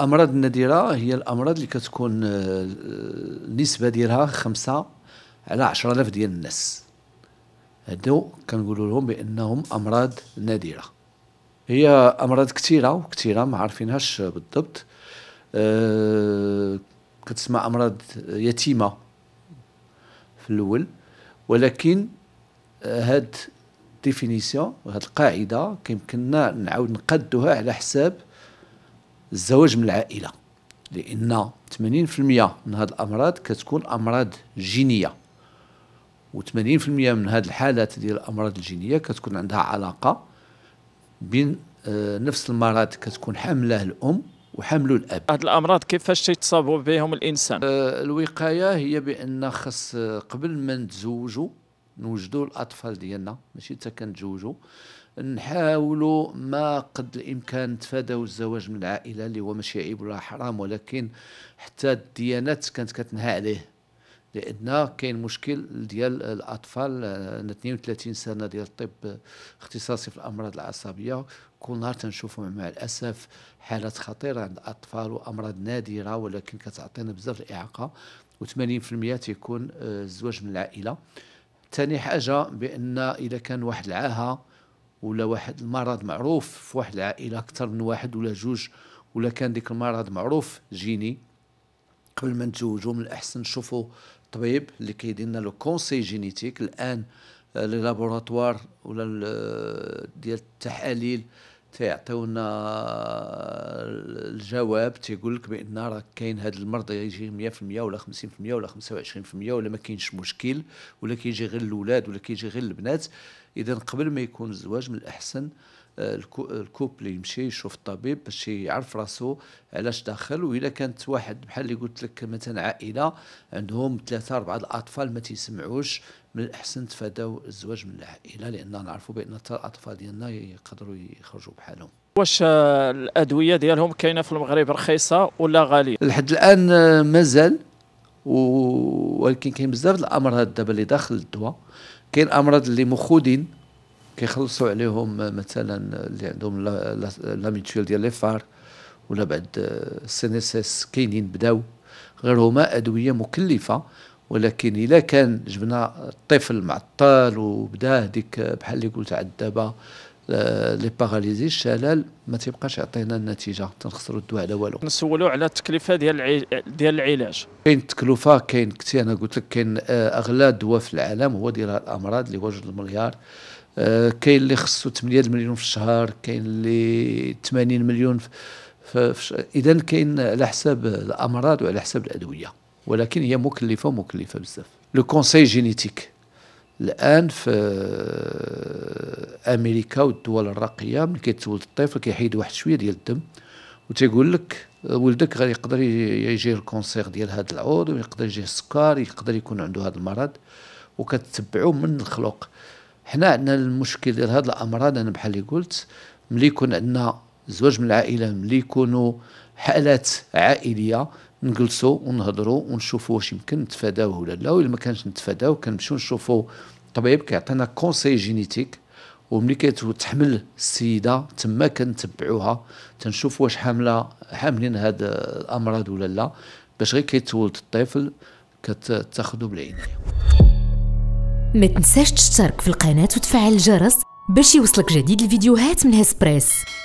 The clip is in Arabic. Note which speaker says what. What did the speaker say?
Speaker 1: الامراض النادره هي الامراض اللي كتكون آه، النسبه ديالها خمسة على 10000 ديال الناس هادو كنقولوا لهم بانهم امراض نادره هي امراض كثيره وكثيره ما عارفينهاش بالضبط آه، كتسمى امراض يتيمه في الاول ولكن آه، هاد ديفينيسيون هاد القاعده كيمكننا نعاود نقدوها على حساب الزواج من العائله لان 80% من هذه الامراض كتكون امراض جينيه و80% من هذه الحالات ديال الامراض الجينيه كتكون عندها علاقه بين آه، نفس المرض كتكون حامله الام وحملوا الاب هاد الامراض كيفاش تيتصاب بهم الانسان آه الوقايه هي بان خص آه، قبل ما نتزوجوا نوجدوا الاطفال ديالنا ماشي حتى كنتزوجوا نحاولوا ما قد الامكان نتفاداو الزواج من العائله اللي هو ماشي عيب ولا حرام ولكن حتى الديانات كانت كتنهى عليه لان كاين مشكل ديال الاطفال آه، انا 32 سنه ديال الطب اختصاصي في الامراض العصبيه كل نهار تنشوفوا مع الاسف حالات خطيره عند الاطفال وامراض نادره ولكن كتعطينا بزاف الاعاقه و80% تيكون آه، الزواج من العائله ثاني حاجه بان اذا كان واحد العاهه ولا واحد المرض معروف في واحد العائله اكثر من واحد ولا جوج ولا كان ديك المرض معروف جيني قبل ما نتزوجوا من الاحسن نشوفوا الطبيب اللي كيدير لنا لو كونسي جينيتيك الان آه، لي لابوراتوار ولا آه، ديال التحاليل تيعطيونا الجواب تيقول لك بان راه كاين هذا المرض يجي 100% ولا 50% ولا 25% ولا ما كاينش مشكل ولا كيجي غير الاولاد ولا كيجي غير البنات اذا قبل ما يكون الزواج من الاحسن آه، الكوب اللي يمشي يشوف الطبيب باش يعرف راسو علاش داخل واذا كانت واحد بحال اللي قلت لك مثلا عائله عندهم ثلاثه اربعه الاطفال ما تيسمعوش من الاحسن تفاداو الزواج من العائله لان نعرفوا بان الاطفال ديالنا يقدروا يخرجوا بحالهم واش آه، الادويه ديالهم كاينه في المغرب رخيصه ولا غاليه لحد الان آه، مازال ولكن كاين بزاف الامراض دابا اللي داخل الدواء كاين امراض اللي مخودين كيخلصوا عليهم آه، مثلا اللي عندهم لاميتيول ديال لي فار ولا بعد سينيسيس كاينين بداو غير هما ادويه مكلفه ولكن الا كان جبنا الطفل معطل وبدا هذيك بحال اللي قلت عاد دابا آه، لي باراليزي الشلل ما تيبقاش يعطينا النتيجه تنخسروا الدواء على والو نسولوا على التكلفه ديال ديال العلاج كاين التكلفه كاين كثير انا قلت لك كاين آه، اغلى دواء في العالم هو ديال الامراض اللي هو جوج المليار آه، كاين اللي خصو 8 مليون في الشهر كاين اللي 80 مليون في اذا كاين على حساب الامراض وعلى حساب الادويه ولكن هي مكلفه مكلفه بزاف لو كونسي جينيتيك الان في امريكا والدول الراقيه ملي كيتولد الطفل كيحيد واحد شويه ديال الدم وتيقول لك ولدك غادي يقدر يجي الكونسير ديال هذا العود ويقدر يجي السكر يقدر يكون عنده هذا المرض وكتتبعوا من الخلق حنا عندنا المشكل ديال هاد الامراض انا بحال اللي قلت ملي يكون عندنا زواج من العائله ملي يكونوا حالات عائليه نجلسوا ونهضروا ونشوفوا واش يمكن نتفاداوه ولا لا ولا ما كانش نتفاداوه كنمشيو نشوفوا طبيب كيعطينا كونسي جينيتيك وملي كتحمل السيده تما كنتبعوها تنشوف واش حامله حاملين هاد الامراض ولا لا باش غير كيتولد الطفل كتاخذوا بالعين ما تنساش تشترك في القناه وتفعل الجرس باش يوصلك جديد الفيديوهات من هسبريس